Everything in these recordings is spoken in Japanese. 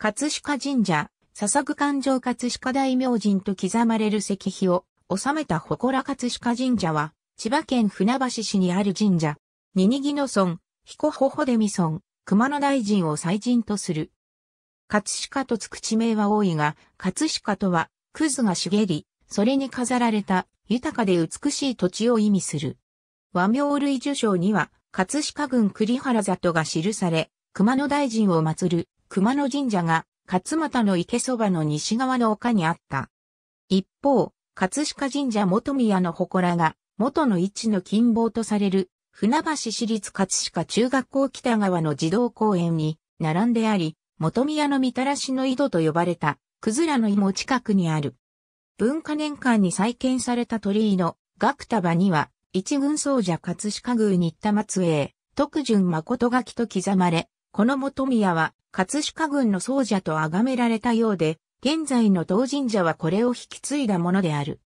葛飾神社、笹区環状葛飾大明神と刻まれる石碑を収めた祠葛飾神社は、千葉県船橋市にある神社、ニニギノ村、彦ホホデミ村、熊野大臣を祭神とする。葛飾とつく地名は多いが、葛飾とは、クズが茂り、それに飾られた豊かで美しい土地を意味する。和名類受章には、葛飾郡栗原里が記され、熊野大臣を祀る熊野神社が勝又の池そばの西側の丘にあった。一方、葛飾神社元宮の祠が元の位置の近傍とされる船橋市立葛飾中学校北側の児童公園に並んであり、元宮のみたらしの井戸と呼ばれた、くずらの井も近くにある。文化年間に再建された鳥居の学束には、一軍総者葛飾宮新田松江、徳順誠書と刻まれ、この元宮は、葛飾軍の僧者と崇められたようで、現在の道神社はこれを引き継いだものである。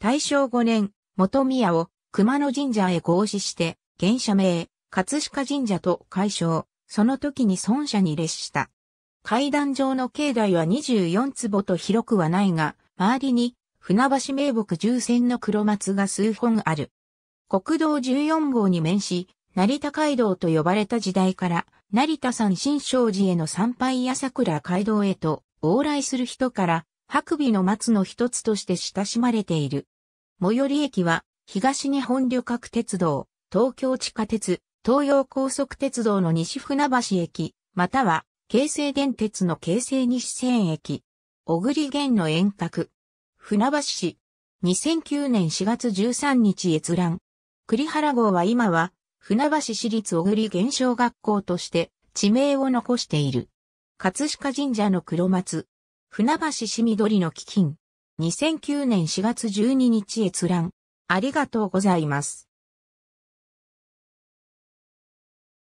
大正5年、元宮を熊野神社へ合祀して、現社名、葛飾神社と解消、その時に孫社に列した。階段上の境内は24坪と広くはないが、周りに船橋名木重線の黒松が数本ある。国道14号に面し、成田街道と呼ばれた時代から成田山新勝寺への参拝や桜街道へと往来する人から、白尾の松の一つとして親しまれている。最寄り駅は、東日本旅客鉄道、東京地下鉄、東洋高速鉄道の西船橋駅、または、京成電鉄の京成西線駅、小栗玄の遠隔、船橋市、2009年4月13日閲覧。栗原号は今は船橋市立小栗現象学校として地名を残している。葛飾神社の黒松。船橋市緑の基金。2009年4月12日閲覧。ありがとうございます。